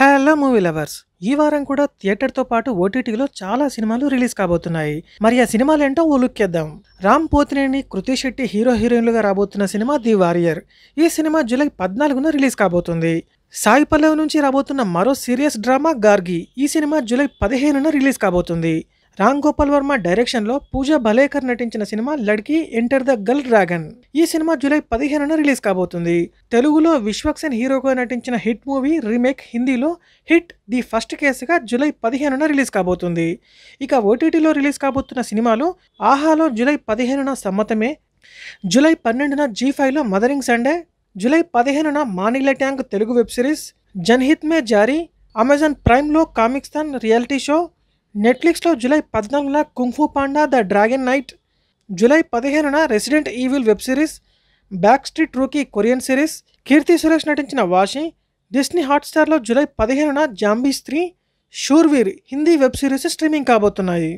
hello movie lovers ఈ వారం కూడా థియేటర్తో పాటు ఓటీటీలో చాలా సినిమాలు రిలీజ్ కాబోతున్నాయి మరి ఆ సినిమాలు ఏంటో ఓ లుక్ చేద్దాం రామ్ పోతినేని కృతి శెట్టి హీరో హీరోయిన్లుగా రాబోతున్న సినిమా ది వారియర్ ఈ సినిమా జూలై పద్నాలుగున రిలీజ్ కాబోతుంది సాయి పల్లవి నుంచి రాబోతున్న మరో సీరియస్ డ్రామా గార్గి ఈ సినిమా జూలై పదిహేనున రిలీజ్ కాబోతుంది రామ్ గోపాల్ వర్మ డైరెక్షన్లో పూజ భలేకర్ నటించిన cinema Ladki enter the girl dragon ఈ సినిమా జూలై పదిహేనున రిలీజ్ కాబోతుంది తెలుగులో విశ్వక్సేన్ హీరోగా నటించిన హిట్ మూవీ రీమేక్ హిందీలో హిట్ ది ఫస్ట్ కేసుగా జూలై పదిహేనున రిలీజ్ కాబోతుంది ఇక ఓటీటీలో రిలీజ్ కాబోతున్న సినిమాలు ఆహాలో జూలై పదిహేనున సమ్మతమే జూలై పన్నెండున జీ ఫైవ్లో మదరింగ్ సండే జూలై పదిహేనున మానిల ట్యాంక్ Telugu web series Janhit Mein Jaari Amazon ప్రైమ్లో కామిక్స్తాన్ రియాలిటీ షో నెట్ఫ్లిక్స్లో జూలై పద్నాలుగున Kung Fu panda the dragon night July పదిహేనున Resident Evil web series back street rookie Korean series Keerthy Suresh నటించిన వాషి డిస్నీ హాట్స్టార్లో జూలై పదిహేనున జాంబీ స్త్రీ Shoorveer Hindi web series streaming కాబోతున్నాయి